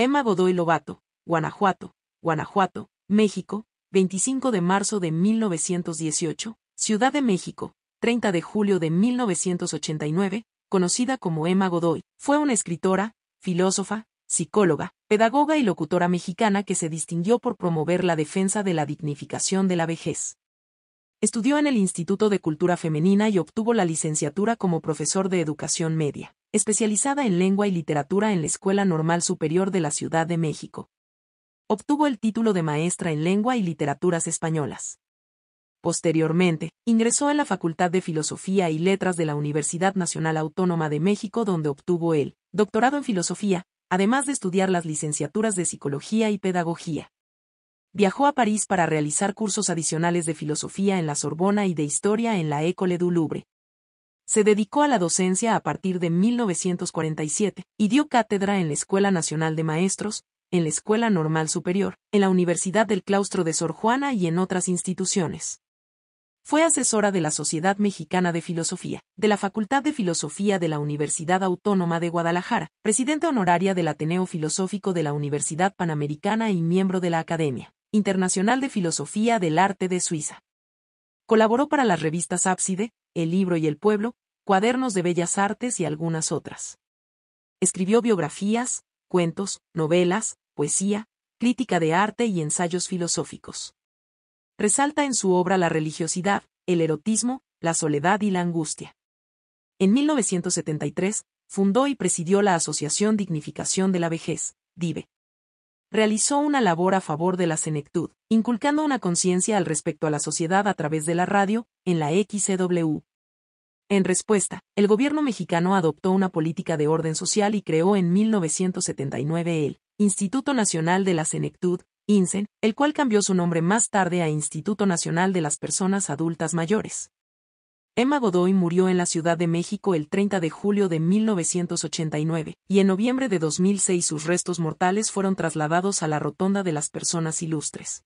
Emma Godoy Lobato, Guanajuato, Guanajuato, México, 25 de marzo de 1918, Ciudad de México, 30 de julio de 1989, conocida como Emma Godoy, fue una escritora, filósofa, psicóloga, pedagoga y locutora mexicana que se distinguió por promover la defensa de la dignificación de la vejez. Estudió en el Instituto de Cultura Femenina y obtuvo la licenciatura como profesor de educación media especializada en lengua y literatura en la Escuela Normal Superior de la Ciudad de México. Obtuvo el título de maestra en lengua y literaturas españolas. Posteriormente, ingresó en la Facultad de Filosofía y Letras de la Universidad Nacional Autónoma de México donde obtuvo el doctorado en filosofía, además de estudiar las licenciaturas de psicología y pedagogía. Viajó a París para realizar cursos adicionales de filosofía en la Sorbona y de historia en la École du Louvre, se dedicó a la docencia a partir de 1947 y dio cátedra en la Escuela Nacional de Maestros, en la Escuela Normal Superior, en la Universidad del Claustro de Sor Juana y en otras instituciones. Fue asesora de la Sociedad Mexicana de Filosofía, de la Facultad de Filosofía de la Universidad Autónoma de Guadalajara, presidenta honoraria del Ateneo Filosófico de la Universidad Panamericana y miembro de la Academia Internacional de Filosofía del Arte de Suiza. Colaboró para las revistas Ábside, el libro y el pueblo, cuadernos de bellas artes y algunas otras. Escribió biografías, cuentos, novelas, poesía, crítica de arte y ensayos filosóficos. Resalta en su obra la religiosidad, el erotismo, la soledad y la angustia. En 1973, fundó y presidió la Asociación Dignificación de la Vejez, DIVE. Realizó una labor a favor de la senectud, inculcando una conciencia al respecto a la sociedad a través de la radio, en la XCW, en respuesta, el gobierno mexicano adoptó una política de orden social y creó en 1979 el Instituto Nacional de la Senectud, INSEN, e el cual cambió su nombre más tarde a Instituto Nacional de las Personas Adultas Mayores. Emma Godoy murió en la Ciudad de México el 30 de julio de 1989, y en noviembre de 2006 sus restos mortales fueron trasladados a la Rotonda de las Personas Ilustres.